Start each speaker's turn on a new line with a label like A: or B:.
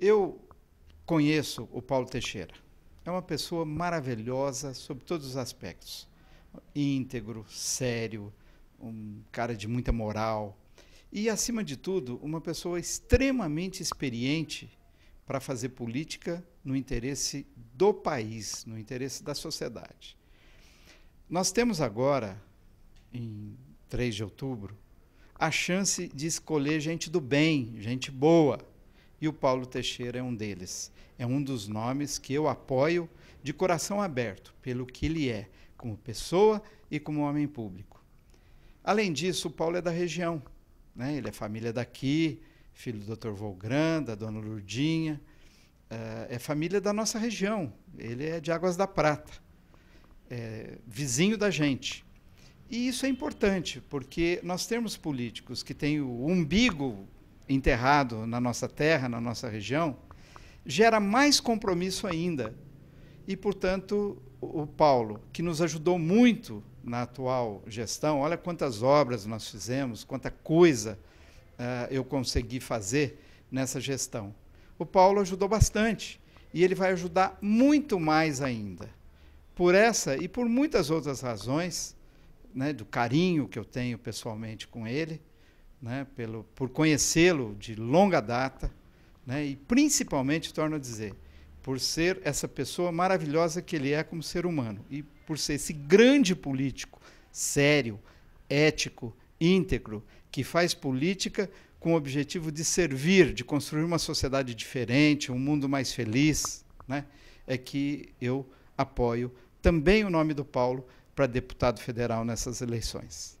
A: Eu conheço o Paulo Teixeira. É uma pessoa maravilhosa sob todos os aspectos. Íntegro, sério, um cara de muita moral. E, acima de tudo, uma pessoa extremamente experiente para fazer política no interesse do país, no interesse da sociedade. Nós temos agora, em 3 de outubro, a chance de escolher gente do bem, gente boa e o Paulo Teixeira é um deles. É um dos nomes que eu apoio de coração aberto, pelo que ele é, como pessoa e como homem público. Além disso, o Paulo é da região. Né? Ele é família daqui, filho do Dr. Volgran, da dona Lurdinha. Uh, eh, é família da nossa região. Ele é de Águas da Prata, é vizinho da gente. E isso é importante, porque nós temos políticos que têm o umbigo enterrado na nossa terra, na nossa região, gera mais compromisso ainda. E, portanto, o Paulo, que nos ajudou muito na atual gestão, olha quantas obras nós fizemos, quanta coisa uh, eu consegui fazer nessa gestão. O Paulo ajudou bastante e ele vai ajudar muito mais ainda. Por essa e por muitas outras razões, né, do carinho que eu tenho pessoalmente com ele, né, pelo, por conhecê-lo de longa data, né, e principalmente, torno a dizer, por ser essa pessoa maravilhosa que ele é como ser humano, e por ser esse grande político, sério, ético, íntegro, que faz política com o objetivo de servir, de construir uma sociedade diferente, um mundo mais feliz, né, é que eu apoio também o nome do Paulo para deputado federal nessas eleições.